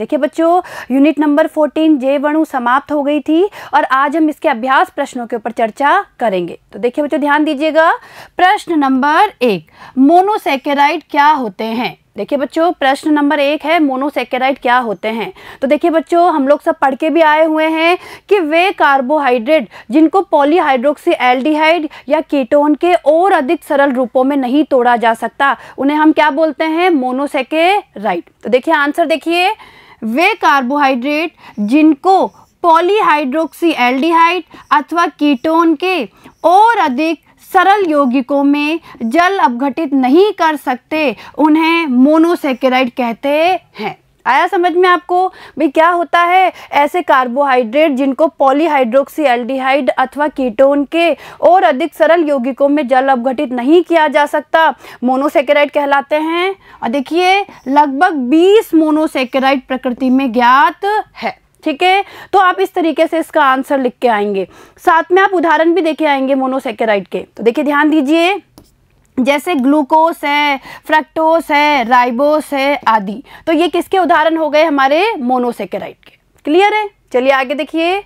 देखिए बच्चों unit number 14 जे वणु समाप्त हो गई थी और आज हम इसके अभ्यास प्रश्नों के ऊपर चर्चा करेंगे तो देखिए बच्चों ध्यान दीजिएगा प्रश्न नंबर एक मोनोसेकेराइड क्या होते हैं देखिए बच्चों प्रश्न नंबर एक है मोनोसेकेराइड क्या होते हैं तो देखिए बच्चों हम लोग सब पढ़ के भी आए हुए हैं कि वे कार्बोहाइड्रेट जिनको पॉलीहाइड्रोक्सी एल्डिहाइड या कीटोन के और अधिक सरल रूपों में नहीं तोड़ा जा सकता उन्हें हम क्या बोलते हैं मोनोसेकेराइड तो देखिए आंसर देखिए वे कार्बोहाइड्रेट जिनको पॉलीहाइड्रोक्सी एल्डिहाइड अथवा कीटोन के और अधिक सरल यौगिकों में जल अपघटित नहीं कर सकते उन्हें मोनोसेकेराइड कहते हैं आया समझ में आपको भाई क्या होता है ऐसे कार्बोहाइड्रेट जिनको पॉलीहाइड्रोक्सी एल्डिहाइड अथवा कीटोन के और अधिक सरल यौगिकों में जल अवघटित नहीं किया जा सकता मोनोसेकेराइड कहलाते हैं और देखिए लगभग 20 मोनोसेकेराइड प्रकृति में ज्ञात है ठीक है तो आप इस तरीके से इसका आंसर लिख के आएंगे साथ में आप उदाहरण भी देखे आएंगे मोनोसेकेराइड के तो देखिए ध्यान दीजिए जैसे ग्लूकोस है फ्रक्टोस है राइबोस है आदि तो ये किसके उदाहरण हो गए हमारे मोनोसेकेराइड के क्लियर है चलिए आगे देखिए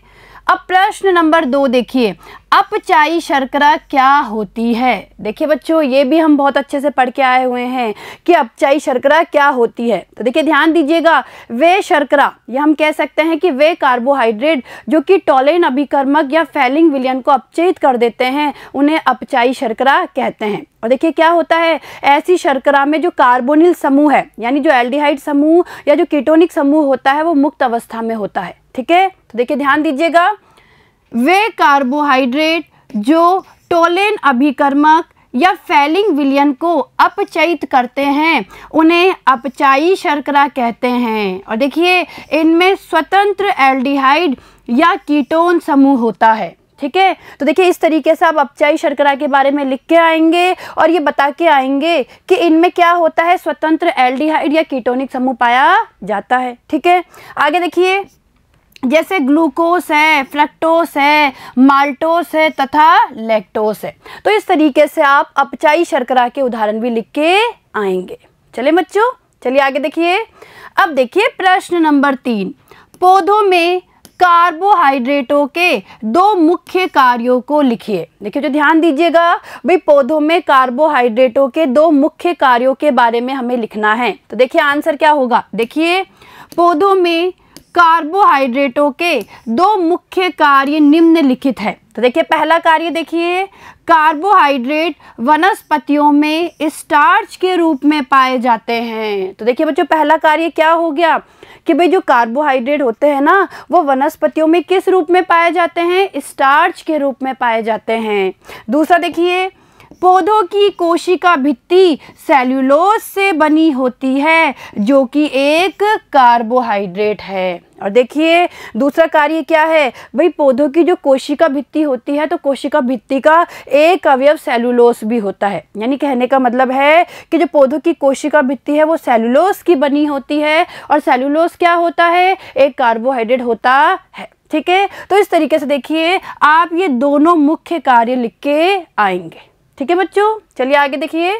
अब प्रश्न नंबर दो देखिए अपचाई शर्करा क्या होती है देखिए बच्चों ये भी हम बहुत अच्छे से पढ़ के आए हुए हैं कि अपचाई शर्करा क्या होती है तो देखिए ध्यान दीजिएगा वे शर्करा यह हम कह सकते हैं कि वे कार्बोहाइड्रेट जो कि टॉलेन अभिकर्मक या फैलिंग विलियन को अपचयित कर देते हैं उन्हें अपचाई शर्करा कहते हैं और देखिए क्या होता है ऐसी शर्करा में जो कार्बोनिल समूह है यानी जो एल्डिहाइड समूह या जो कीटोनिक समूह होता है वो मुक्त अवस्था में होता है ठीक है तो देखिए ध्यान दीजिएगा वे कार्बोहाइड्रेट जो टोलेन अभिकर्मक या फैलिंग विलियन को अपचयित करते हैं उन्हें अपचाई शर्करा कहते हैं और देखिए इनमें स्वतंत्र एल्डिहाइड या कीटोन समूह होता है ठीक है तो देखिए इस तरीके से आप अपचाई शर्करा के बारे में लिख के आएंगे और ये बता के आएंगे कि इनमें क्या होता है स्वतंत्र एल्डिहाइड या कीटोनिक समूह पाया जाता है ठीक है आगे देखिए जैसे ग्लूकोस है फ्लक्टोस है माल्टोस है तथा लैक्टोस है तो इस तरीके से आप अपचाई शर्करा के उदाहरण भी लिख के आएंगे चले बच्चों चलिए आगे देखिए अब देखिए प्रश्न नंबर तीन पौधों में कार्बोहाइड्रेटों के दो मुख्य कार्यों को लिखिए देखिए जो ध्यान दीजिएगा भाई पौधों में कार्बोहाइड्रेटों के दो मुख्य कार्यों के बारे में हमें लिखना है तो देखिए आंसर क्या होगा देखिए पौधों में कार्बोहाइड्रेटों के दो मुख्य कार्य निम्नलिखित है तो देखिए पहला कार्य देखिए कार्बोहाइड्रेट वनस्पतियों में स्टार्च के रूप में पाए जाते हैं तो देखिए बच्चों पहला कार्य क्या हो गया कि भाई जो कार्बोहाइड्रेट होते हैं ना वो वनस्पतियों में किस रूप में पाए जाते हैं स्टार्च के रूप में पाए जाते हैं दूसरा देखिए पौधों की कोशिका भित्ति सेल्यूलोस से बनी होती है जो कि एक कार्बोहाइड्रेट है और देखिए दूसरा कार्य क्या है भाई पौधों की जो कोशिका भित्ति होती है तो कोशिका भित्ति का एक अवयव सेलुलोस भी होता है यानी कहने का मतलब है कि जो पौधों की कोशिका भित्ति है वो सेलुलोस की बनी होती है और सेलुलोस क्या होता है एक कार्बोहाइड्रेट होता है ठीक है तो इस तरीके से देखिए आप ये दोनों मुख्य कार्य लिख के आएंगे ठीक है बच्चों चलिए आगे देखिए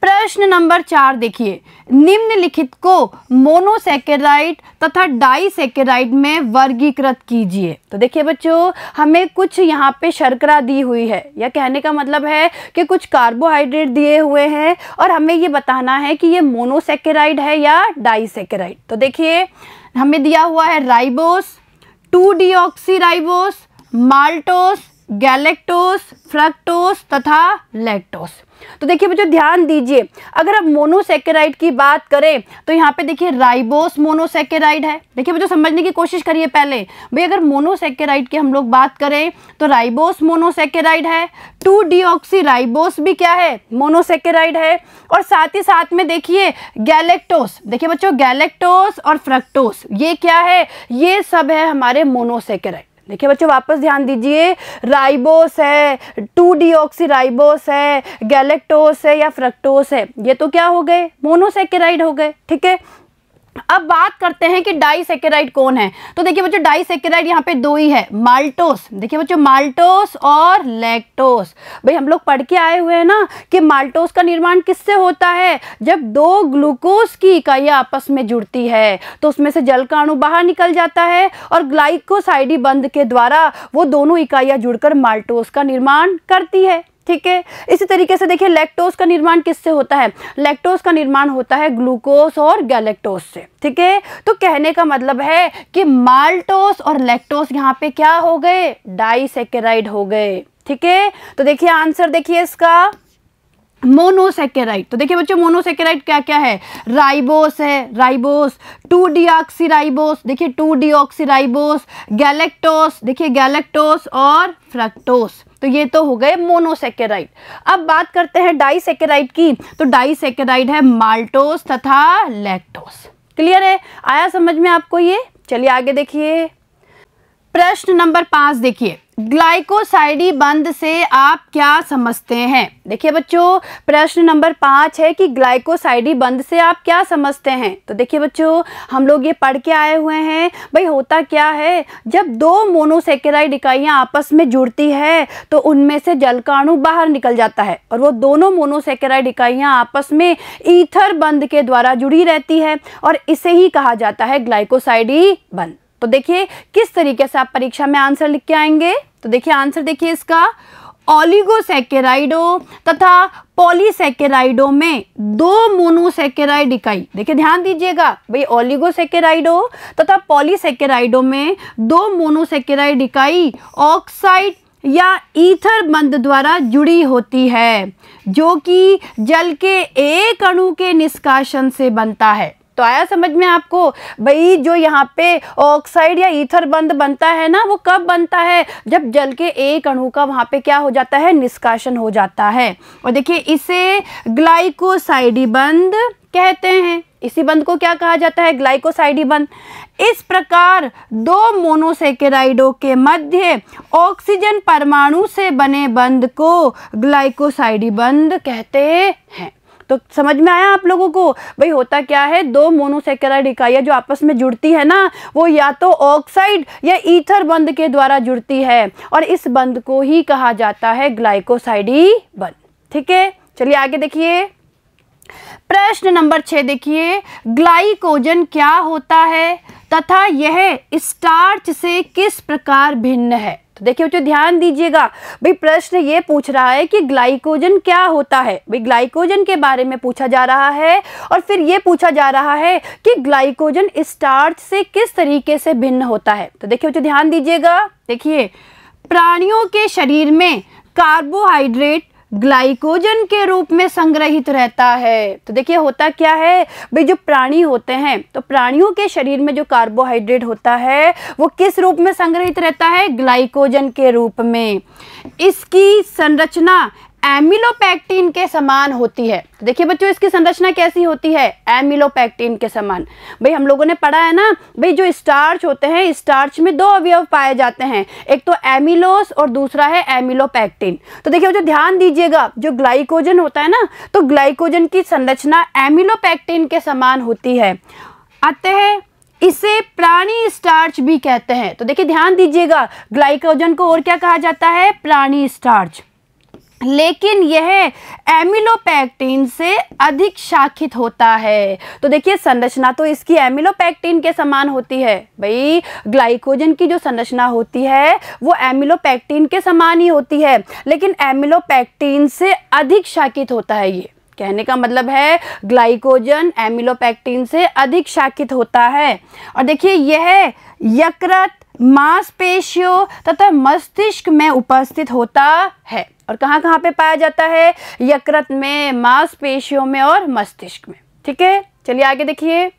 प्रश्न नंबर चार देखिए निम्नलिखित को मोनोसेकेराइड तथा डाईसेकेराइड में वर्गीकृत कीजिए तो देखिए बच्चों हमें कुछ यहाँ पे शर्करा दी हुई है या कहने का मतलब है कि कुछ कार्बोहाइड्रेट दिए हुए हैं और हमें ये बताना है कि ये मोनोसेकेराइड है या डाईसेकेराइड तो देखिए हमें दिया हुआ है ribose two D maltose galactose fructose तथा लैक्टोस तो देखिए बच्चों ध्यान दीजिए अगर आप मोनोसेकेराइड की बात करें तो यहाँ पे देखिए राइबोस मोनोसेकेराइड है देखिए बच्चों समझने की कोशिश करिए पहले भाई अगर मोनोसेकेराइड की हम लोग बात करें तो राइबोस मोनोसेकेराइड है टू ऑक्सी राइबोस भी क्या है मोनोसेकेराइड है और साथ ही साथ में देखिए गैलेक्टोस देखिए बच्चों गैलेक्टोस और फ्रक्टोस ये क्या है ये सब है हमारे मोनोसेकेराइड देखिए बच्चों वापस ध्यान दीजिए राइबोस है टू डीऑक्सी राइबोस है गैलेक्टोस है या फ्रक्टोस है ये तो क्या हो गए मोनोसेकेराइड हो गए ठीक है अब बात करते हैं कि डाइसेकेराइड कौन है तो देखिए बच्चों डाइसेकेराइड यहाँ पे दो ही है माल्टोस देखिए बच्चों माल्टोस और लैक्टोस भाई हम लोग पढ़ के आए हुए हैं ना कि माल्टोस का निर्माण किससे होता है जब दो ग्लूकोज की इकाइयाँ आपस में जुड़ती है तो उसमें से जल का अणु बाहर निकल जाता है और ग्लाइकोसाइडी बंद के द्वारा वो दोनों इकाइयाँ जुड़कर माल्टोस का निर्माण करती है ठीक है इसी तरीके से देखिए लैक्टोज का निर्माण किससे होता है लैक्टोज का निर्माण होता है ग्लूकोस और गैलेक्टोज से ठीक है तो कहने का मतलब है कि माल्टोस और लैक्टोस यहाँ पे क्या हो गए डाइसेकेराइड हो गए ठीक है तो देखिए आंसर देखिए इसका मोनोसेकेराइड तो देखिए बच्चों मोनोसेकेराइड क्या क्या है राइबोस है राइबोस टू डी राइबोस देखिए टू डी राइबोस गैलेक्टोस देखिए गैलेक्टोस और फ्रक्टोस तो ये तो हो गए मोनोसेकेराइड अब बात करते हैं डाईसेकेराइड की तो डाईसेकेराइड है माल्टोस तथा लैक्टोस क्लियर है आया समझ में आपको ये चलिए आगे देखिए प्रश्न नंबर पांच देखिए ग्लाइकोसाइडी बंद से आप क्या समझते हैं देखिए बच्चों प्रश्न नंबर पाँच है कि ग्लाइकोसाइडी बंद से आप क्या समझते हैं तो देखिए बच्चों हम लोग ये पढ़ के आए हुए हैं भाई होता क्या है जब दो मोनोसेकेराइड इकाइयाँ आपस में जुड़ती है तो उनमें से जल का अणु बाहर निकल जाता है और वो दोनों मोनोसेकेराइड इकाइयाँ आपस में ईथर बंद के द्वारा जुड़ी रहती है और इसे ही कहा जाता है ग्लाइकोसाइडी बंद तो देखिए किस तरीके से आप परीक्षा में आंसर लिख के आएंगे तो देखिए आंसर देखिए इसका ऑलिगोसेकेराइडो तथा पॉलीसेकेराइडो में दो मोनोसेकेराइड इकाई देखिए ध्यान दीजिएगा भाई ऑलिगोसेकेराइडो तथा पॉलीसेकेराइडो में दो मोनोसेकेराइड इकाई ऑक्साइड या ईथर बंद द्वारा जुड़ी होती है जो कि जल के एक अणु के निष्काशन से बनता है तो आया समझ में आपको भाई जो यहाँ पे ऑक्साइड या ईथर बंद बनता है ना वो कब बनता है जब जल के एक अणु का वहाँ पे क्या हो जाता है निष्काशन हो जाता है और देखिए इसे ग्लाइकोसाइडी बंद कहते हैं इसी बंद को क्या कहा जाता है ग्लाइकोसाइडी बंद इस प्रकार दो मोनोसेकेराइडों के मध्य ऑक्सीजन परमाणु से बने बंद को ग्लाइकोसाइडी बंद कहते हैं तो समझ में आया आप लोगों को भाई होता क्या है दो मोनोसेकेराइड इकाइयाँ जो आपस में जुड़ती है ना वो या तो ऑक्साइड या ईथर बंद के द्वारा जुड़ती है और इस बंद को ही कहा जाता है ग्लाइकोसाइडी बंद ठीक है चलिए आगे देखिए प्रश्न नंबर छः देखिए ग्लाइकोजन क्या होता है तथा यह स्टार्च से किस प्रकार भिन्न है तो देखिए बच्चों ध्यान दीजिएगा भाई प्रश्न ये पूछ रहा है कि ग्लाइकोजन क्या होता है भाई ग्लाइकोजन के बारे में पूछा जा रहा है और फिर ये पूछा जा रहा है कि ग्लाइकोजन स्टार्च से किस तरीके से भिन्न होता है तो देखिए बच्चों ध्यान दीजिएगा देखिए प्राणियों के शरीर में कार्बोहाइड्रेट ग्लाइकोजन के रूप में संग्रहित रहता है तो देखिए होता क्या है भाई जो प्राणी होते हैं तो प्राणियों के शरीर में जो कार्बोहाइड्रेट होता है वो किस रूप में संग्रहित रहता है ग्लाइकोजन के रूप में इसकी संरचना एमिलोपैक्टिन के समान होती है तो देखिए बच्चों इसकी संरचना कैसी होती है एमिलोपैक्टिन के समान भाई हम लोगों ने पढ़ा है ना भाई जो स्टार्च होते हैं स्टार्च में दो अवयव पाए जाते हैं एक तो एमिलोस और दूसरा है एमिलोपैक्टिन तो देखिए जो ध्यान दीजिएगा जो ग्लाइकोजन होता है ना तो ग्लाइकोजन की संरचना एमिलोपैक्टिन के समान होती है आते हैं इसे प्राणी स्टार्च भी कहते हैं तो देखिए ध्यान दीजिएगा ग्लाइकोजन को और क्या कहा जाता है प्राणी स्टार्च लेकिन यह एमिलोपैक्टिन से अधिक शाखित होता है तो देखिए संरचना तो इसकी एमिलोपैक्टिन के समान होती है भाई ग्लाइकोजन की जो संरचना होती है वो एमिलोपैक्टिन के समान ही होती है लेकिन एमिलोपैक्टिन से अधिक शाखित होता है ये कहने का मतलब है ग्लाइकोजन एमिलोपैक्टिन से अधिक शाखित होता है और देखिए यह यकृत मांसपेशियों तथा मस्तिष्क में उपस्थित होता है और कहाँ कहाँ पे पाया जाता है यकृत में मांसपेशियों में और मस्तिष्क में ठीक है चलिए आगे देखिए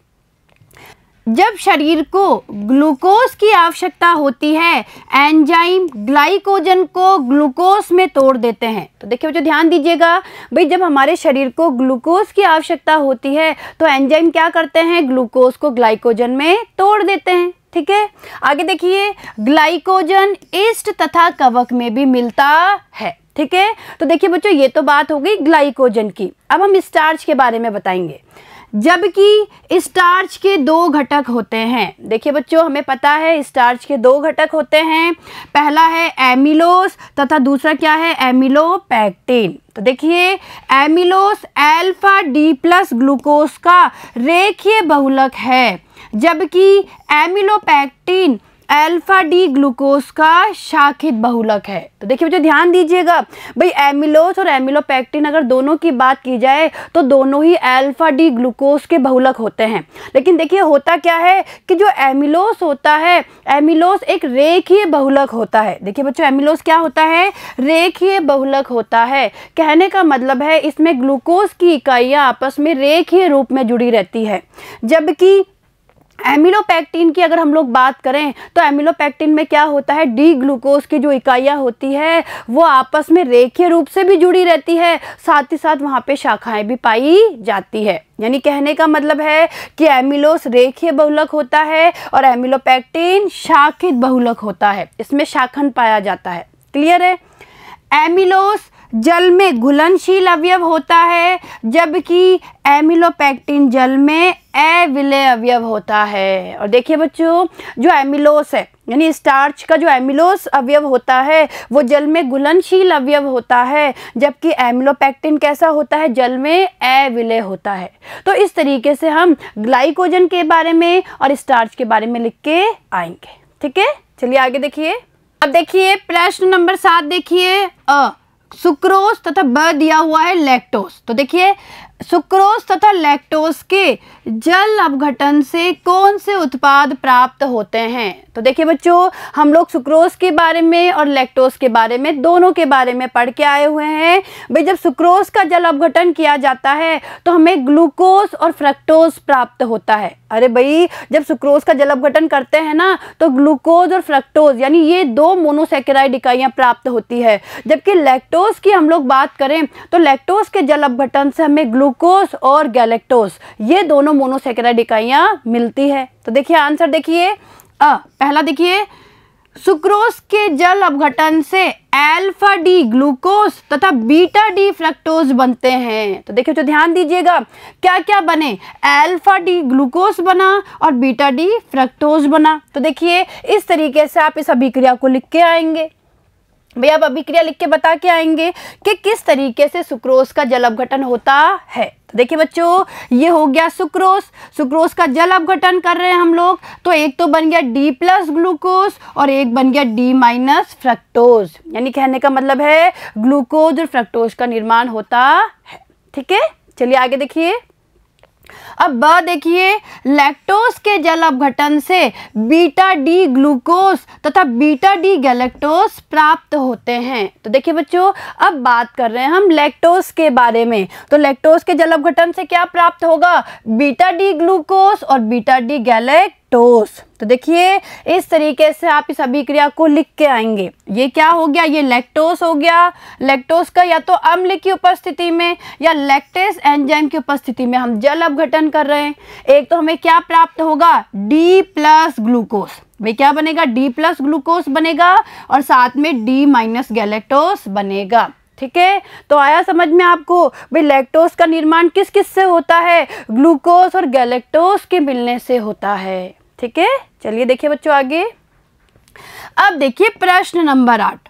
जब शरीर को ग्लूकोज की आवश्यकता होती है एंजाइम ग्लाइकोजन को ग्लूकोज में तोड़ देते हैं तो देखिए बच्चों ध्यान दीजिएगा भाई जब हमारे शरीर को ग्लूकोज की आवश्यकता होती है तो एंजाइम क्या करते हैं ग्लूकोज को ग्लाइकोजन में तोड़ देते हैं ठीक है आगे देखिए ग्लाइकोजन ईस्ट तथा कवक में भी मिलता है ठीक है तो देखिए बच्चों ये तो बात हो गई ग्लाइकोजन की अब हम स्टार्च के बारे में बताएंगे जबकि स्टार्च के दो घटक होते हैं देखिए बच्चों हमें पता है स्टार्च के दो घटक होते हैं पहला है एमिलोस तथा दूसरा क्या है एमिलोपैक्टिन तो देखिए amylose alpha D plus glucose का रेखीय बहुलक है जबकि एमिलोपैक्टिन अल्फा डी ग्लूकोज का शाखित बहुलक है तो देखिए बच्चों ध्यान दीजिएगा भाई एमिलोज और एमिलोपैक्टिन अगर दोनों की बात की जाए तो दोनों ही अल्फा डी ग्लूकोज के बहुलक होते हैं लेकिन देखिए होता क्या है कि जो एमिलोस होता है एमिलोस एक रेखीय बहुलक होता है देखिए बच्चों एमिलोस क्या होता है रेखीय बहुलक होता है कहने का मतलब है इसमें ग्लूकोज की इकाइयाँ आपस में रेखीय रूप में जुड़ी रहती है जबकि एमिलोपैक्टिन की अगर हम लोग बात करें तो एमिलोपैक्टिन में क्या होता है डी ग्लूकोज की जो इकाइयाँ होती है वो आपस में रेखीय रूप से भी जुड़ी रहती है साथ ही साथ वहाँ पे शाखाएं भी पाई जाती है यानी कहने का मतलब है कि एमिलोस रेखीय बहुलक होता है और एमिलोपैक्टिन शाखित बहुलक होता है इसमें शाखन पाया जाता है क्लियर है एमिलोस जल में घुलनशील अवयव होता है जबकि एमिलोपैक्टिन जल में अविलय अवयव होता है और देखिए बच्चों जो एमिलोस है यानी स्टार्च का जो एमिलोस अवयव होता है वो जल में घुलनशील अवयव होता है जबकि एमिलोपैक्टिन कैसा होता है जल में अविलय होता है तो इस तरीके से हम ग्लाइकोजन के बारे में और स्टार्च के बारे में लिख के आएंगे ठीक है चलिए आगे देखिए अब देखिए प्रश्न नंबर सात देखिए अ सुक्रोज तथा ब दिया हुआ है लैक्टोज तो देखिए सुक्रोज तथा लैक्टोज के जल अपघटन से कौन से उत्पाद प्राप्त होते हैं तो देखिए बच्चों हम लोग सुक्रोज के बारे में और लैक्टोज के बारे में दोनों के बारे में पढ़ के आए हुए हैं भाई जब सुक्रोज का जल अपघटन किया जाता है तो हमें ग्लूकोज और फ्रक्टोज प्राप्त होता है अरे भाई जब सुक्रोज का जल अपघटन करते हैं ना तो ग्लूकोज और फ्रक्टोज यानी ये दो मोनोसेकेराइड इकाइयाँ प्राप्त होती है जबकि लैक्टोज की हम लोग बात करें तो लैक्टोज के जल अपघटन से हमें ग्लू ग्लूकोस और गैलेक्टोस ये दोनों मोनोसेकेराइड इकाइयाँ मिलती है तो देखिए आंसर देखिए पहला देखिए सुक्रोस के जल अपघटन से एल्फा डी ग्लूकोस तथा बीटा डी फ्लक्टोज बनते हैं तो देखिए तो ध्यान दीजिएगा क्या क्या बने एल्फा डी ग्लूकोस बना और बीटा डी फ्लक्टोज बना तो देखिए इस तरीके से आप इस अभिक्रिया को लिख के आएंगे भैया आप अभिक्रिया लिख के बता के आएंगे कि किस तरीके से सुक्रोस का जल अपघटन होता है तो देखिए बच्चों ये हो गया सुक्रोस सुक्रोस का जल अपघटन कर रहे हैं हम लोग तो एक तो बन गया डी प्लस ग्लूकोज और एक बन गया डी माइनस फ्रक्टोज यानी कहने का मतलब है ग्लूकोज और फ्रक्टोज का निर्माण होता है ठीक है चलिए आगे देखिए अब ब देखिए लैक्टोज के जल अपघटन से बीटा डी ग्लूकोज तथा बीटा डी गैलेक्टोज प्राप्त होते हैं तो देखिए बच्चों अब बात कर रहे हैं हम लैक्टोज के बारे में तो लैक्टोज के जल अपघटन से क्या प्राप्त होगा बीटा डी ग्लूकोज और बीटा डी गैलेक्ट लैक्टोस तो देखिए इस तरीके से आप इस अभिक्रिया को लिख के आएंगे ये क्या हो गया ये लैक्टोस हो गया लैक्टोस का या तो अम्ल की उपस्थिति में या लैक्टेस एंजाइम की उपस्थिति में हम जल अपघटन कर रहे हैं एक तो हमें क्या प्राप्त होगा डी प्लस ग्लूकोस में क्या बनेगा डी प्लस ग्लूकोस बनेगा और साथ में डी माइनस गैलेक्टोस बनेगा ठीक है तो आया समझ में आपको भाई लैक्टोस का निर्माण किस किस से होता है ग्लूकोस और गैलेक्टोस के मिलने से होता है ठीक है चलिए देखिए बच्चों आगे अब देखिए प्रश्न नंबर आठ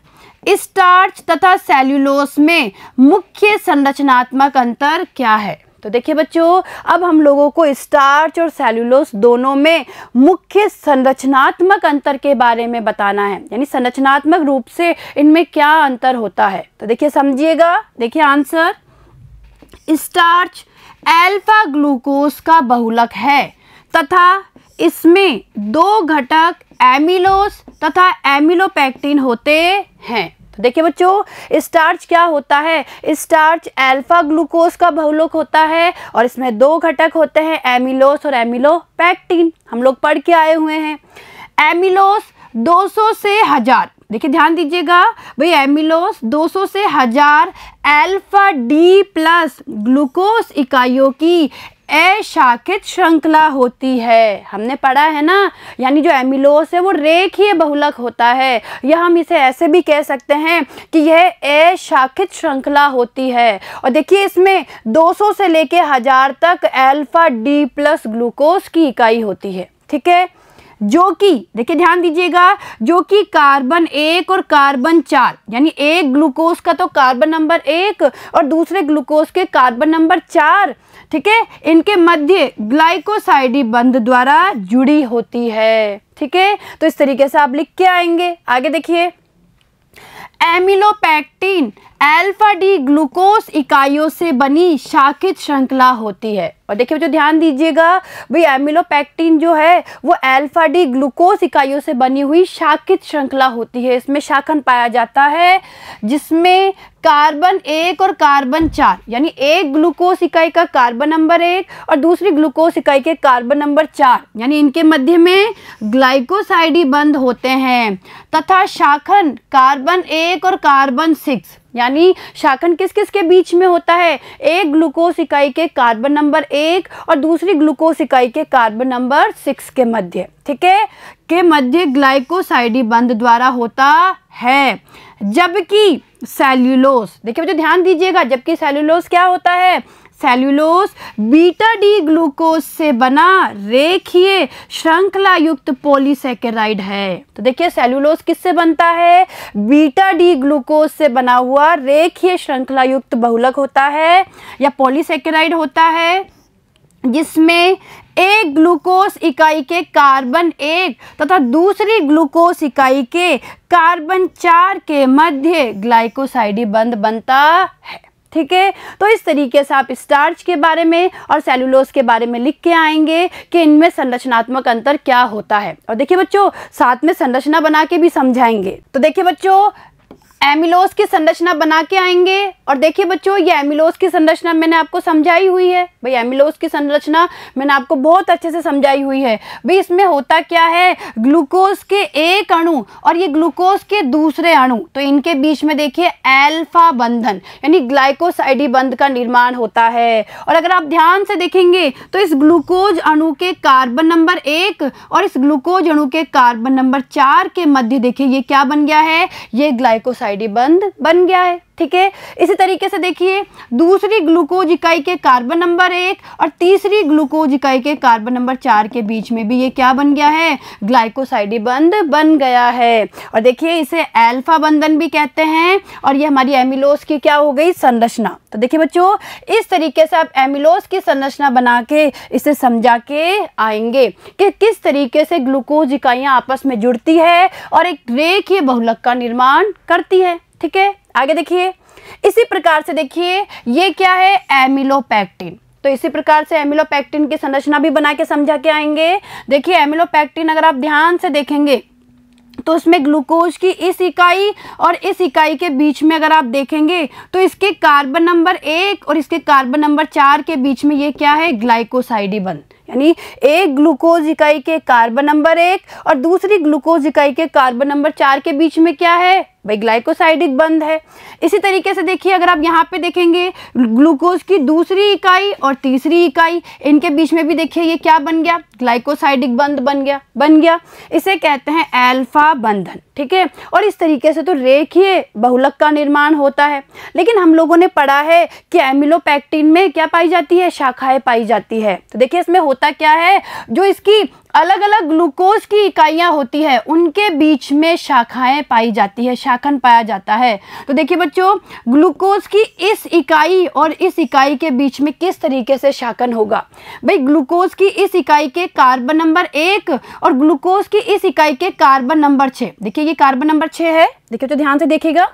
स्टार्च तथा सेल्यूलोस में मुख्य संरचनात्मक अंतर क्या है तो देखिए बच्चों अब हम लोगों को स्टार्च और सेल्यूलोस दोनों में मुख्य संरचनात्मक अंतर के बारे में बताना है यानी संरचनात्मक रूप से इनमें क्या अंतर होता है तो देखिए समझिएगा देखिए आंसर स्टार्च एल्फा ग्लूकोस का बहुलक है तथा इसमें दो घटक एमिलोस तथा एमिलोपैक्टिन होते हैं तो देखिए बच्चों स्टार्च क्या होता है स्टार्च अल्फा ग्लूकोज का बहुलोक होता है और इसमें दो घटक होते हैं एमिलोस और एमिलोपैक्टिन हम लोग पढ़ के आए हुए हैं एमिलोस 200 से हजार देखिए ध्यान दीजिएगा भाई एमिलोस 200 से हजार अल्फा डी प्लस ग्लूकोस इकाइयों की अशाखित श्रृंखला होती है हमने पढ़ा है ना यानी जो एमिलोस है वो रेखीय बहुलक होता है या हम इसे ऐसे भी कह सकते हैं कि यह अशाखित श्रृंखला होती है और देखिए इसमें 200 से लेके हज़ार तक अल्फ़ा डी प्लस ग्लूकोज की इकाई होती है ठीक है जो कि देखिए ध्यान दीजिएगा जो कि कार्बन एक और कार्बन चार यानी एक ग्लूकोज का तो कार्बन नंबर एक और दूसरे ग्लूकोज के कार्बन नंबर चार ठीक है इनके मध्य ग्लाइकोसाइडी बंद द्वारा जुड़ी होती है ठीक है तो इस तरीके से आप लिख के आएंगे आगे देखिए एमिलोपैक्टिन एल्फा डी ग्लूकोस इकाइयों से बनी शाखित श्रृंखला होती है और देखिए बच्चों ध्यान दीजिएगा भाई एमिलोपैक्टिन जो है वो एल्फा डी ग्लूकोस इकाइयों से बनी हुई शाखित श्रृंखला होती है इसमें शाखन पाया जाता है जिसमें कार्बन एक और कार्बन चार यानी एक ग्लूकोस इकाई का कार्बन नंबर एक और दूसरी ग्लूकोस इकाई के कार्बन नंबर चार यानी इनके मध्य में ग्लाइकोसाइडी बंद होते हैं तथा शाखन कार्बन एक और कार्बन सिक्स यानी शाखन किस किस के बीच में होता है एक ग्लूकोस इकाई के कार्बन नंबर एक और दूसरी ग्लूकोस इकाई के कार्बन नंबर सिक्स के मध्य ठीक है के मध्य ग्लाइकोसाइडी बंद द्वारा होता है जबकि सेल्यूलोस देखिए मुझे ध्यान दीजिएगा जबकि सेल्यूलोस क्या होता है सेल्यूलोस बीटा डी ग्लूकोज से बना रेखीय श्रृंखला युक्त पॉलीसेकेराइड है तो देखिए सेल्यूलोस किससे बनता है बीटा डी ग्लूकोज से बना हुआ रेखीय श्रृंखला युक्त बहुलक होता है या पॉलीसेकेराइड होता है जिसमें एक ग्लूकोस इकाई के कार्बन एक तथा दूसरी ग्लूकोस इकाई के कार्बन चार के मध्य ग्लाइकोसाइडी बंद बनता है ठीक है तो इस तरीके से आप स्टार्च के बारे में और सेलुलोज के बारे में लिख के आएंगे कि इनमें संरचनात्मक अंतर क्या होता है और देखिए बच्चों साथ में संरचना बना के भी समझाएंगे तो देखिए बच्चों एमिलोस की संरचना बना के आएंगे और देखिए बच्चों ये एमिलोस की संरचना मैंने आपको समझाई हुई है भाई एमिलोज की संरचना मैंने आपको बहुत अच्छे से समझाई हुई है भाई इसमें होता क्या है ग्लूकोज के एक अणु और ये ग्लूकोज के दूसरे अणु तो इनके बीच में देखिए एल्फा बंधन यानी ग्लाइकोसाइडी बंध का निर्माण होता है और अगर आप ध्यान से देखेंगे तो इस ग्लूकोज अणु के कार्बन नंबर एक और इस ग्लूकोज अणु के कार्बन नंबर चार के मध्य देखिए ये क्या बन गया है ये ग्लाइकोसाइड आईडी बंद बन गया है ठीक है इसी तरीके से देखिए दूसरी ग्लूकोज इकाई के कार्बन नंबर एक और तीसरी ग्लूकोज इकाई के कार्बन नंबर चार के बीच में भी ये क्या बन गया है ग्लाइकोसाइडी बंद बन गया है और देखिए इसे एल्फा बंधन भी कहते हैं और ये हमारी एमिलोस की क्या हो गई संरचना तो देखिए बच्चों इस तरीके से आप एमिलोस की संरचना बना के इसे समझा के आएंगे कि किस तरीके से ग्लूकोज इकाइयाँ आपस में जुड़ती है और एक रेखीय बहुलक का निर्माण करती है ठीक है आगे देखिए इसी प्रकार से देखिए ये क्या है एमिलोपैक्टिन तो इसी प्रकार से एमिलोपैक्टिन की संरचना भी बना के समझा के आएंगे देखिए एमिलोपैक्टिन अगर आप ध्यान से देखेंगे तो उसमें ग्लूकोज की इस इकाई और इस इकाई के बीच में अगर आप देखेंगे तो इसके कार्बन नंबर एक और इसके कार्बन नंबर चार के बीच में ये क्या है ग्लाइकोसाइडी बंद यानी एक ग्लूकोज इकाई के कार्बन नंबर एक और दूसरी ग्लूकोज इकाई के कार्बन नंबर चार के बीच में क्या है भाई ग्लाइकोसाइडिक बंद है इसी तरीके से देखिए अगर आप यहाँ पे देखेंगे ग्लूकोज की दूसरी इकाई और तीसरी इकाई इनके बीच में भी देखिए ये क्या बन गया ग्लाइकोसाइडिक बंद बन गया बन गया इसे कहते हैं एल्फा बंधन ठीक है और इस तरीके से तो रेखीय बहुलक का निर्माण होता है लेकिन हम लोगों ने पढ़ा है कि एमिलोपैक्टिन में क्या पाई जाती है शाखाएं पाई जाती है तो देखिए इसमें होता क्या है जो इसकी अलग अलग ग्लूकोज की इकाइयाँ होती है उनके बीच में शाखाएं पाई जाती है शाखन पाया जाता है तो देखिए बच्चों ग्लूकोज की इस इकाई और इस इकाई के बीच में किस तरीके से शाखन होगा भाई ग्लूकोज की इस इकाई के कार्बन नंबर एक और ग्लूकोज की इस इकाई के कार्बन नंबर छः देखिए ये कार्बन नंबर छः है देखिए तो ध्यान से देखिएगा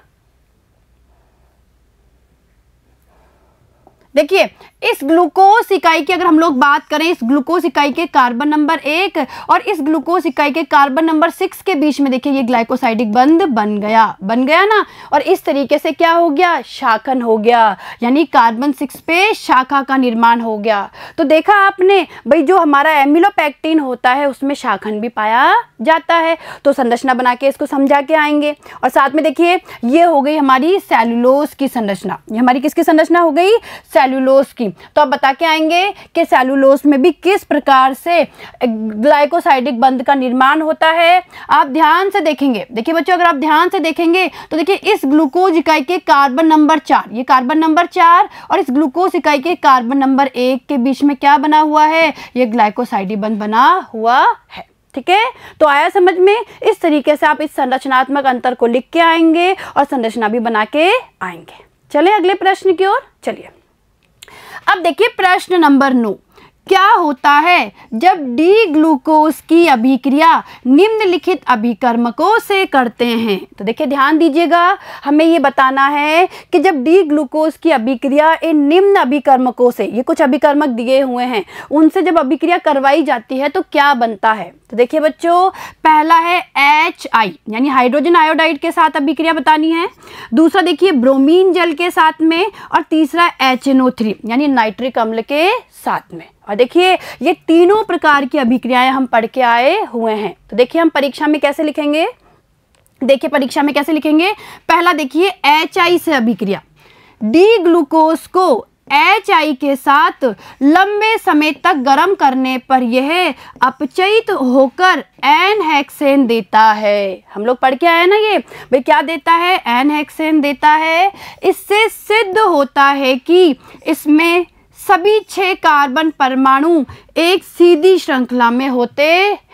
देखिए इस ग्लूकोज इकाई की अगर हम लोग बात करें इस ग्लूकोज इकाई के कार्बन नंबर एक और इस ग्लूकोज इकाई के कार्बन नंबर सिक्स के बीच में देखिए ये ग्लाइकोसाइडिक बंद बन गया बन गया ना और इस तरीके से क्या हो गया शाखन हो गया यानी कार्बन सिक्स पे शाखा का निर्माण हो गया तो देखा आपने भाई जो हमारा एमिलोपैक्टिन होता है उसमें शाखन भी पाया जाता है तो संरचना बना के इसको समझा के आएंगे और साथ में देखिए ये हो गई हमारी सेलुलोस की संरचना ये हमारी किसकी संरचना हो गई सेलुलोस की नहीं तो आप बता के आएंगे कि सेलुलोज में भी किस प्रकार से ग्लाइकोसाइडिक बंद का निर्माण होता है आप ध्यान से देखेंगे देखिए बच्चों अगर आप ध्यान से देखेंगे तो देखिए इस ग्लूकोज इकाई के कार्बन नंबर चार ये कार्बन नंबर चार और इस ग्लूकोज इकाई के कार्बन नंबर एक के बीच में क्या बना हुआ है ये ग्लाइकोसाइडिक बंद बना हुआ है ठीक है तो आया समझ में इस तरीके से आप इस संरचनात्मक अंतर को लिख के आएंगे और संरचना भी बना के आएंगे चले अगले प्रश्न की ओर चलिए अब देखिए प्रश्न नंबर नौ क्या होता है जब डी ग्लूकोज की अभिक्रिया निम्नलिखित अभिकर्मकों से करते हैं तो देखिए ध्यान दीजिएगा हमें ये बताना है कि जब डी ग्लूकोज की अभिक्रिया इन निम्न अभिकर्मकों से ये कुछ अभिकर्मक दिए हुए हैं उनसे जब अभिक्रिया करवाई जाती है तो क्या बनता है तो देखिए बच्चों पहला है एच आई यानी हाइड्रोजन आयोडाइड के साथ अभिक्रिया बतानी है दूसरा देखिए ब्रोमीन जल के साथ में और तीसरा एच एन ओ थ्री यानी नाइट्रिक अम्ल के साथ में और देखिए ये तीनों प्रकार की अभिक्रियाएं हम पढ़ के आए हुए हैं तो देखिए हम परीक्षा में कैसे लिखेंगे देखिए परीक्षा में कैसे लिखेंगे पहला देखिए एच आई से अभिक्रिया डी ग्लूकोज को एच आई के साथ लंबे समय तक गर्म करने पर यह अपचयित होकर एन हेक्सेन देता है हम लोग पढ़ के आए ना ये भाई क्या देता है एन हेक्सेन देता है इससे सिद्ध होता है कि इसमें सभी छह कार्बन परमाणु एक सीधी श्रृंखला में होते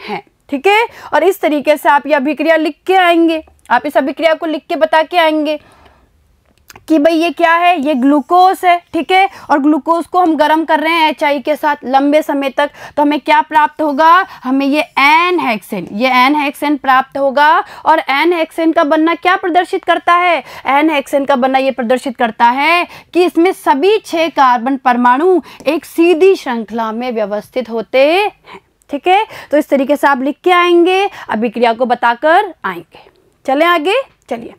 हैं ठीक है और इस तरीके से आप यह अभिक्रिया लिख के आएंगे आप इस अभिक्रिया को लिख के बता के आएंगे कि भाई ये क्या है ये ग्लूकोज है ठीक है और ग्लूकोज को हम गर्म कर रहे हैं एच के साथ लंबे समय तक तो हमें क्या प्राप्त होगा हमें ये एन हेक्सेन ये एन हेक्सेन प्राप्त होगा और एन हेक्सेन का बनना क्या प्रदर्शित करता है एन हेक्सेन का बनना ये प्रदर्शित करता है कि इसमें सभी छः कार्बन परमाणु एक सीधी श्रृंखला में व्यवस्थित होते हैं ठीक है तो इस तरीके से आप लिख के आएंगे अभिक्रिया को बताकर आएंगे चले आगे चलिए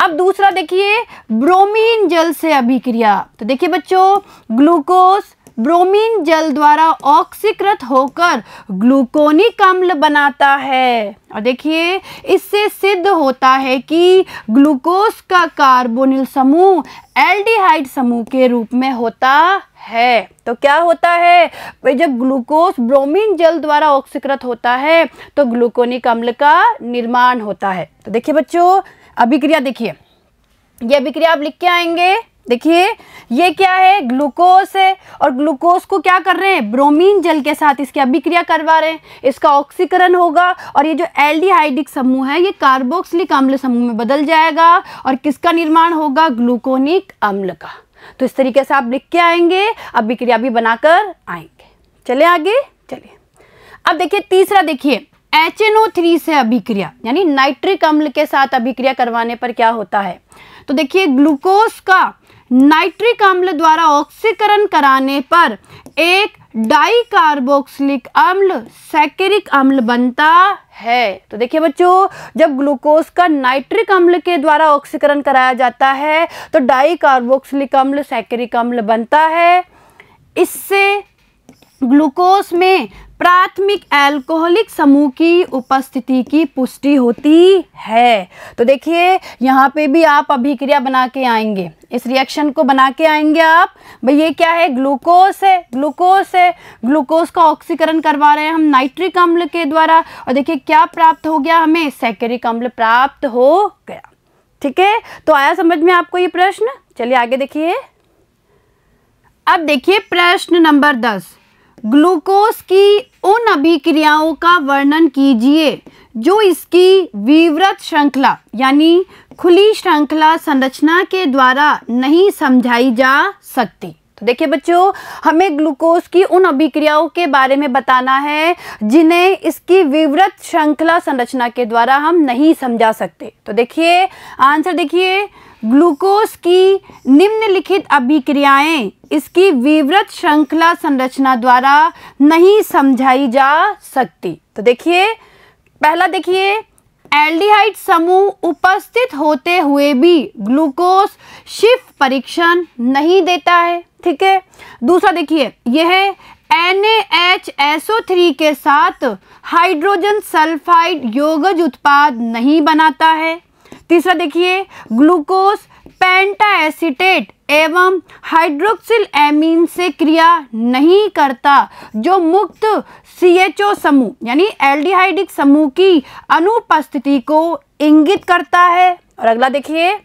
अब दूसरा देखिए ब्रोमीन जल से अभिक्रिया तो देखिए बच्चों ग्लूकोज ब्रोमीन जल द्वारा ऑक्सीकृत होकर ग्लूकोनिक अम्ल बनाता है और देखिए इससे सिद्ध होता है कि ग्लूकोज का कार्बोनिल समूह एल्डिहाइड समूह के रूप में होता है तो क्या होता है जब ग्लूकोज ब्रोमीन जल द्वारा ऑक्सीकृत होता है तो ग्लूकोनिक अम्ल का निर्माण होता है तो देखिए बच्चों अभिक्रिया देखिए ये अभिक्रिया आप लिख के आएंगे देखिए ये क्या है ग्लूकोज है और ग्लूकोज को क्या कर रहे हैं ब्रोमीन जल के साथ इसकी अभिक्रिया करवा रहे हैं इसका ऑक्सीकरण होगा और ये जो एल्डिहाइडिक समूह है ये कार्बोक्सिलिक अम्ल समूह में बदल जाएगा और किसका निर्माण होगा ग्लूकोनिक अम्ल का तो इस तरीके से आप लिख के आएंगे अभिक्रिया भी बनाकर आएंगे चले आगे चलिए अब देखिए तीसरा देखिए एच एन ओ थ्री से अभिक्रिया यानी नाइट्रिक अम्ल के साथ अभिक्रिया करवाने पर क्या होता है तो देखिए ग्लूकोज का नाइट्रिक अम्ल द्वारा ऑक्सीकरण कराने पर एक डाई डाइकार्बोक्सिलिक अम्ल सैकेरिक अम्ल बनता है तो देखिए बच्चों जब ग्लूकोज का नाइट्रिक अम्ल के द्वारा ऑक्सीकरण कराया जाता है तो डाई डाइकार्बोक्सिलिक अम्ल सैकेरिक अम्ल बनता है इससे ग्लूकोज में प्राथमिक एल्कोहलिक समूह की उपस्थिति की पुष्टि होती है तो देखिए यहाँ पे भी आप अभिक्रिया बना के आएंगे इस रिएक्शन को बना के आएंगे आप भाई ये क्या है ग्लूकोस है ग्लूकोस है ग्लूकोस का ऑक्सीकरण करवा रहे हैं हम नाइट्रिक अम्ल के द्वारा और देखिए क्या प्राप्त हो गया हमें सैकेरिक अम्ल प्राप्त हो गया ठीक है तो आया समझ में आपको ये प्रश्न चलिए आगे देखिए अब देखिए प्रश्न नंबर दस ग्लूकोज की उन अभिक्रियाओं का वर्णन कीजिए जो इसकी विवृत श्रृंखला यानी खुली श्रृंखला संरचना के द्वारा नहीं समझाई जा सकती तो देखिए बच्चों हमें ग्लूकोज की उन अभिक्रियाओं के बारे में बताना है जिन्हें इसकी विवृत श्रृंखला संरचना के द्वारा हम नहीं समझा सकते तो देखिए आंसर देखिए ग्लूकोज की निम्नलिखित अभिक्रियाएं इसकी विवृत श्रृंखला संरचना द्वारा नहीं समझाई जा सकती तो देखिए पहला देखिए एल्डिहाइड समूह उपस्थित होते हुए भी ग्लूकोज शिफ परीक्षण नहीं देता है ठीक है दूसरा देखिए यह NaHSO3 के साथ हाइड्रोजन सल्फाइड योगज उत्पाद नहीं बनाता है तीसरा देखिए ग्लूकोज एसिटेट एवं हाइड्रोक्सिल एमीन से क्रिया नहीं करता जो मुक्त सी एच ओ समूह यानी एल्डिहाइडिक समूह की अनुपस्थिति को इंगित करता है और अगला देखिए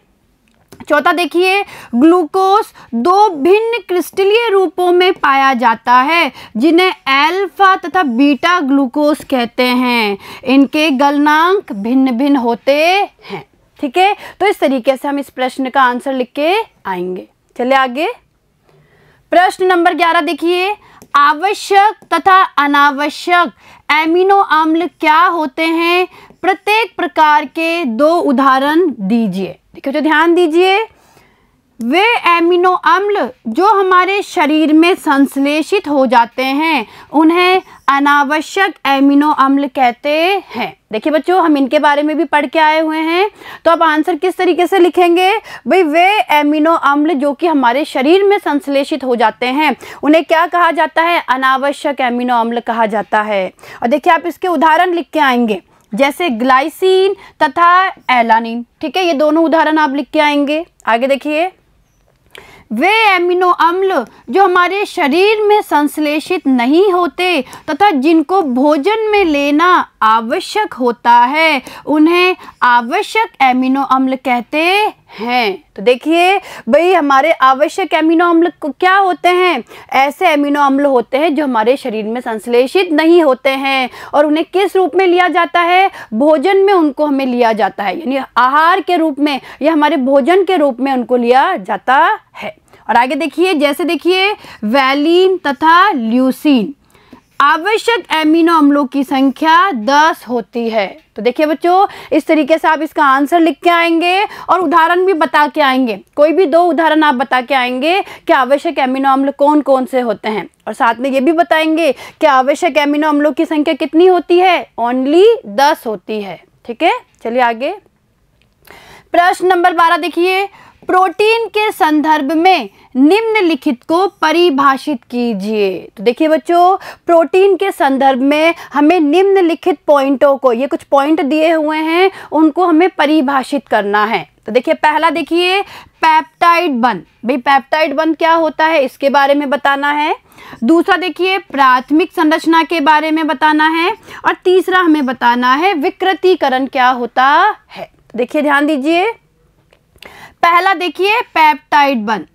चौथा देखिए ग्लूकोस दो भिन्न क्रिस्टलीय रूपों में पाया जाता है जिन्हें अल्फा तथा बीटा ग्लूकोस कहते हैं इनके गलनांक भिन्न भिन्न होते हैं ठीक है तो इस तरीके से हम इस प्रश्न का आंसर लिख के आएंगे चले आगे प्रश्न नंबर ग्यारह देखिए आवश्यक तथा अनावश्यक एमिनो अम्ल क्या होते हैं प्रत्येक प्रकार के दो उदाहरण दीजिए देखिए तो ध्यान दीजिए वे एमिनो अम्ल जो हमारे शरीर में संश्लेषित हो जाते हैं उन्हें अनावश्यक एमिनो अम्ल कहते हैं देखिए बच्चों हम इनके बारे में भी पढ़ के आए हुए हैं तो अब आंसर किस तरीके से लिखेंगे भाई वे एमिनो अम्ल जो कि हमारे शरीर में संश्लेषित हो जाते हैं उन्हें क्या कहा जाता है अनावश्यक एमिनो अम्ल कहा जाता है और देखिए आप इसके उदाहरण लिख के आएंगे जैसे ग्लाइसिन तथा एलानिन ठीक है ये दोनों उदाहरण आप लिख के आएंगे आगे देखिए वे एमिनो अम्ल जो हमारे शरीर में संश्लेषित नहीं होते तथा जिनको भोजन में लेना आवश्यक होता है उन्हें आवश्यक एमिनो अम्ल कहते हैं तो देखिए भाई हमारे आवश्यक एमिनो अम्ल क्या होते हैं ऐसे एमिनो अम्ल होते हैं जो हमारे शरीर में संश्लेषित नहीं होते हैं और उन्हें किस रूप में लिया जाता है भोजन में उनको हमें लिया जाता है यानी आहार के रूप में या हमारे भोजन के रूप में उनको लिया जाता है और आगे देखिए जैसे देखिए वैलिन तथा ल्यूसिन आवश्यक एमिनो अम्लों की संख्या 10 होती है तो देखिए बच्चों इस तरीके से आप इसका आंसर लिख के आएंगे और उदाहरण भी बता के आएंगे कोई भी दो उदाहरण आप बता के आएंगे कि आवश्यक एमिनो अम्ल कौन कौन से होते हैं और साथ में ये भी बताएंगे कि आवश्यक एमिनो अम्लों की संख्या कितनी होती है ओनली दस होती है ठीक है चलिए आगे प्रश्न नंबर बारह देखिए प्रोटीन के संदर्भ में निम्नलिखित को परिभाषित कीजिए तो देखिए बच्चों प्रोटीन के संदर्भ में हमें निम्नलिखित पॉइंटों को ये कुछ पॉइंट दिए हुए हैं उनको हमें परिभाषित करना है तो देखिए पहला देखिए पैप्टाइड बन भाई पैप्टाइड बन क्या होता है इसके बारे में बताना है दूसरा देखिए प्राथमिक संरचना के बारे में बताना है और तीसरा हमें बताना है विकृतिकरण क्या होता है देखिए ध्यान दीजिए पहला देखिए पैप्टाइड बंद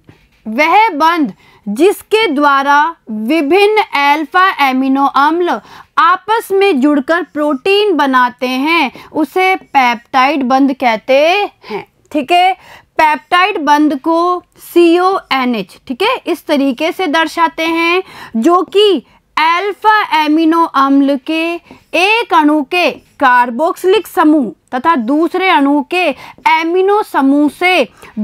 वह बंद जिसके द्वारा विभिन्न अल्फा एमिनो अम्ल आपस में जुड़कर प्रोटीन बनाते हैं उसे पैप्टाइड बंद कहते हैं ठीक है पैप्टाइड बंद को सी ओ एन एच ठीक है इस तरीके से दर्शाते हैं जो कि अल्फा एमिनो अम्ल के एक अणु के कार्बोक्सिलिक समूह तथा दूसरे अणु के एमिनो समूह से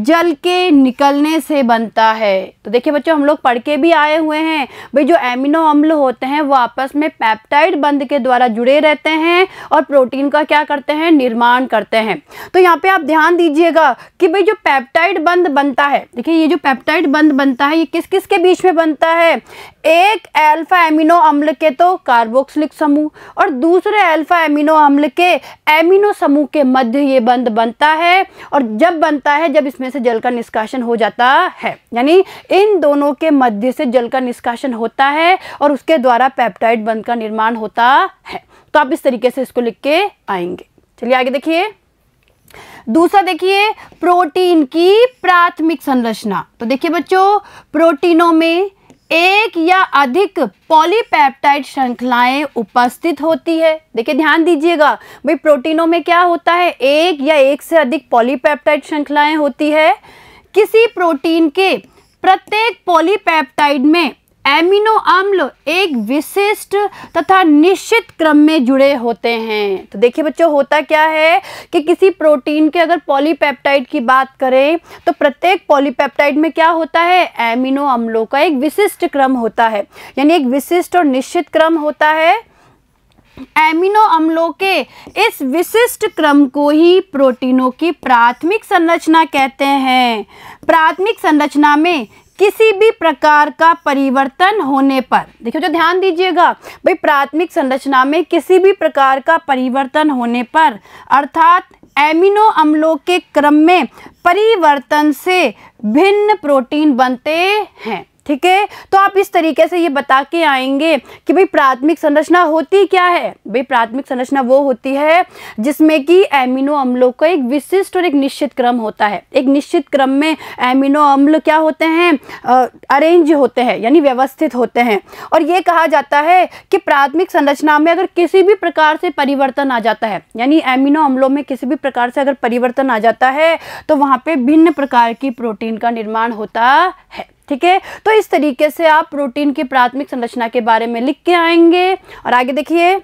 जल के निकलने से बनता है तो देखिए बच्चों हम लोग पढ़ के भी आए हुए हैं भाई जो एमिनो अम्ल होते हैं वो आपस में पैप्टाइड बंद के द्वारा जुड़े रहते हैं और प्रोटीन का क्या करते हैं निर्माण करते हैं तो यहाँ पे आप ध्यान दीजिएगा कि भाई जो पैप्टाइड बंद बनता है देखिए ये जो पैप्टाइड बंद बनता है ये किस किस के बीच में बनता है एक एल्फा एमिनो अम्ल के तो कार्बोक्सिलिक समूह और दूसरे एल्फा एमिनो अम्ल के एमिनो समूह समूह के मध्य ये बंद बनता है और जब बनता है जब इसमें से जल का निष्कासन हो जाता है यानी इन दोनों के मध्य से जल का निष्कासन होता है और उसके द्वारा पैप्टाइड बंद का निर्माण होता है तो आप इस तरीके से इसको लिख के आएंगे चलिए आगे देखिए दूसरा देखिए प्रोटीन की प्राथमिक संरचना तो देखिए बच्चों प्रोटीनों में एक या अधिक पॉलीपेप्टाइड श्रृंखलाएं उपस्थित होती है देखिए ध्यान दीजिएगा भाई प्रोटीनों में क्या होता है एक या एक से अधिक पॉलीपेप्टाइड श्रृंखलाएं होती है किसी प्रोटीन के प्रत्येक पॉलीपेप्टाइड में एमिनो अम्ल एक विशिष्ट तथा निश्चित क्रम में जुड़े होते हैं तो देखिए बच्चों होता क्या है कि किसी प्रोटीन के अगर पॉलीपेप्टाइड की बात करें तो प्रत्येक पॉलीपेप्टाइड में क्या होता है एमिनो अम्लों का एक विशिष्ट क्रम होता है यानी एक विशिष्ट और निश्चित क्रम होता है एमिनो अम्लों के इस विशिष्ट क्रम को ही प्रोटीनों की प्राथमिक संरचना कहते हैं प्राथमिक संरचना में किसी भी प्रकार का परिवर्तन होने पर देखिए जो ध्यान दीजिएगा भाई प्राथमिक संरचना में किसी भी प्रकार का परिवर्तन होने पर अर्थात एमिनो अम्लों के क्रम में परिवर्तन से भिन्न प्रोटीन बनते हैं ठीक है तो आप इस तरीके से ये बता के आएंगे कि भाई प्राथमिक संरचना होती क्या है भाई प्राथमिक संरचना वो होती है जिसमें कि एमिनो अम्लों का एक विशिष्ट और एक निश्चित क्रम होता है एक निश्चित क्रम में एमिनो अम्ल क्या होते हैं अरेंज होते हैं यानी व्यवस्थित होते हैं और ये कहा जाता है कि प्राथमिक संरचना में अगर किसी भी प्रकार से परिवर्तन आ जाता है यानी एमिनो अम्लों में किसी भी प्रकार से अगर परिवर्तन आ जाता है तो वहाँ पर भिन्न प्रकार की प्रोटीन का निर्माण होता है ठीक है तो इस तरीके से आप प्रोटीन की प्राथमिक संरचना के बारे में लिख के आएंगे और आगे देखिए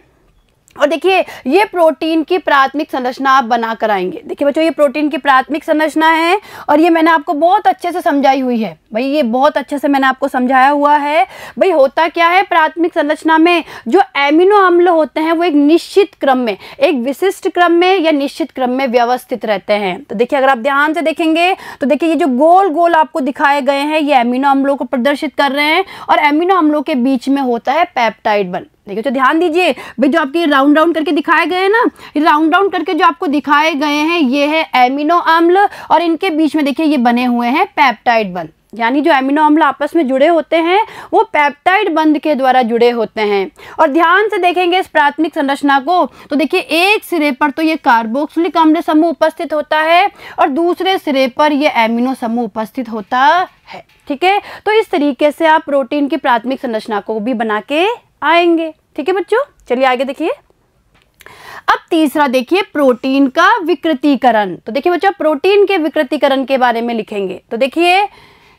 और देखिए ये प्रोटीन की प्राथमिक संरचना आप बना कर आएंगे देखिए बच्चों ये प्रोटीन की प्राथमिक संरचना है और ये मैंने आपको बहुत अच्छे से समझाई हुई है भाई ये बहुत अच्छे से मैंने आपको समझाया हुआ है भाई होता क्या है प्राथमिक संरचना में जो एमिनो अम्ल होते हैं वो एक निश्चित क्रम में एक विशिष्ट क्रम में या निश्चित क्रम में व्यवस्थित रहते हैं तो देखिए अगर आप ध्यान से देखेंगे तो देखिए ये जो गोल गोल आपको दिखाए गए हैं ये एमिनो अम्लों को प्रदर्शित कर रहे हैं और एमिनो अम्लों के बीच में होता है पैप्टाइड बन देखिए तो ध्यान दीजिए भाई जो आपके राउंड राउंड करके दिखाए गए हैं ना राउंड राउंड करके जो आपको दिखाए गए हैं ये है एमिनो अम्ल और इनके बीच में देखिए ये बने हुए हैं पैप्टाइड बंद यानी जो एमिनो अम्ल आपस में जुड़े होते हैं वो पैप्टाइड बंद के द्वारा जुड़े होते हैं और ध्यान से देखेंगे इस प्राथमिक संरचना को तो देखिए एक सिरे पर तो ये कार्बोक्सुलिक अम्ल समूह उपस्थित होता है और दूसरे सिरे पर ये एमिनो समूह उपस्थित होता है ठीक है तो इस तरीके से आप प्रोटीन की प्राथमिक संरचना को भी बना के आएंगे ठीक है बच्चों चलिए आगे देखिए अब तीसरा देखिए प्रोटीन का विकृतिकरण तो देखिए बच्चों प्रोटीन के विकृतिकरण के बारे में लिखेंगे तो देखिए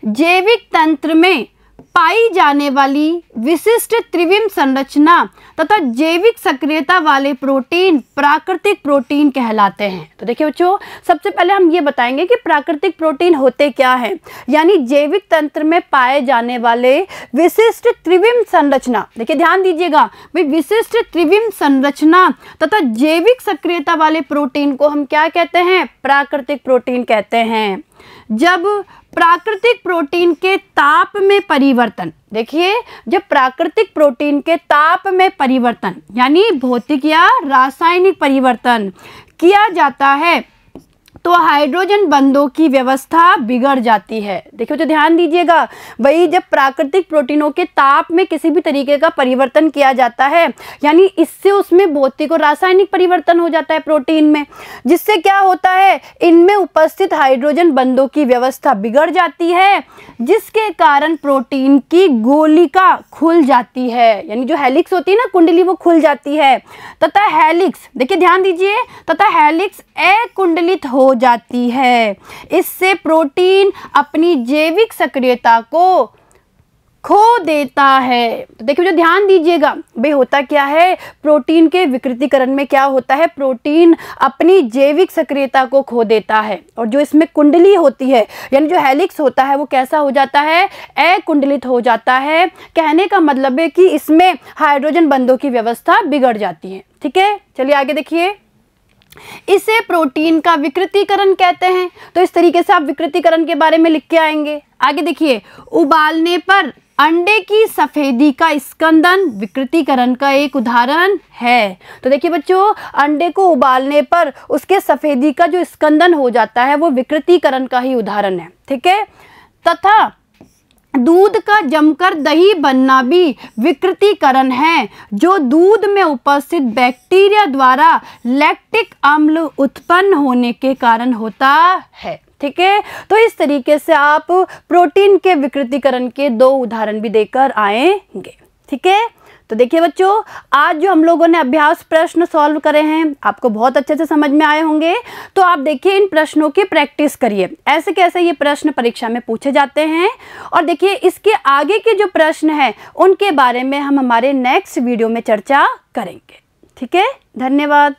जैविक तंत्र में पाई जाने वाली विशिष्ट त्रिविम संरचना तथा जैविक सक्रियता वाले प्रोटीन प्राकृतिक प्रोटीन कहलाते हैं तो देखिए बच्चों सबसे पहले हम ये बताएंगे कि प्राकृतिक प्रोटीन होते क्या हैं यानी जैविक तंत्र में पाए जाने वाले विशिष्ट त्रिविम संरचना देखिए ध्यान दीजिएगा भाई विशिष्ट त्रिविम संरचना तथा जैविक सक्रियता वाले प्रोटीन को हम क्या कहते हैं प्राकृतिक प्रोटीन कहते हैं जब प्राकृतिक प्रोटीन के ताप में परिवर्तन देखिए जब प्राकृतिक प्रोटीन के ताप में परिवर्तन यानी भौतिक या रासायनिक परिवर्तन किया जाता है तो हाइड्रोजन बंधों की व्यवस्था बिगड़ जाती है देखिए तो ध्यान दीजिएगा वही जब प्राकृतिक प्रोटीनों के ताप में किसी भी तरीके का परिवर्तन किया जाता है यानी इससे उसमें भौतिक और रासायनिक परिवर्तन हो जाता है प्रोटीन में जिससे क्या होता है इनमें उपस्थित हाइड्रोजन बंधों की व्यवस्था बिगड़ जाती है जिसके कारण प्रोटीन की गोलिका खुल जाती है यानी जो हेलिक्स होती है ना कुंडली वो खुल जाती है तथा हेलिक्स देखिए ध्यान दीजिए तथा हेलिक्स ए कुंडलित हो जाती है इससे प्रोटीन अपनी जैविक सक्रियता को खो देता है तो देखिए मुझे ध्यान दीजिएगा भाई होता क्या है प्रोटीन के विकृतिकरण में क्या होता है प्रोटीन अपनी जैविक सक्रियता को खो देता है और जो इसमें कुंडली होती है यानी जो हेलिक्स होता है वो कैसा हो जाता है अकुंडलित हो जाता है कहने का मतलब है कि इसमें हाइड्रोजन बंदों की व्यवस्था बिगड़ जाती है ठीक है चलिए आगे देखिए इसे प्रोटीन का विकृतिकरण कहते हैं तो इस तरीके से आप विकृतिकरण के बारे में लिख के आएंगे आगे देखिए उबालने पर अंडे की सफ़ेदी का स्कंदन विकृतिकरण का एक उदाहरण है तो देखिए बच्चों अंडे को उबालने पर उसके सफ़ेदी का जो स्कंदन हो जाता है वो विकृतिकरण का ही उदाहरण है ठीक है तथा दूध का जमकर दही बनना भी विकृतिकरण है जो दूध में उपस्थित बैक्टीरिया द्वारा लैक्टिक अम्ल उत्पन्न होने के कारण होता है ठीक है तो इस तरीके से आप प्रोटीन के विकृतिकरण के दो उदाहरण भी देकर आएंगे ठीक है तो देखिए बच्चों आज जो हम लोगों ने अभ्यास प्रश्न सॉल्व करे हैं आपको बहुत अच्छे से समझ में आए होंगे तो आप देखिए इन प्रश्नों की प्रैक्टिस करिए ऐसे कैसे ये प्रश्न परीक्षा में पूछे जाते हैं और देखिए इसके आगे के जो प्रश्न हैं उनके बारे में हम हमारे नेक्स्ट वीडियो में चर्चा करेंगे ठीक है धन्यवाद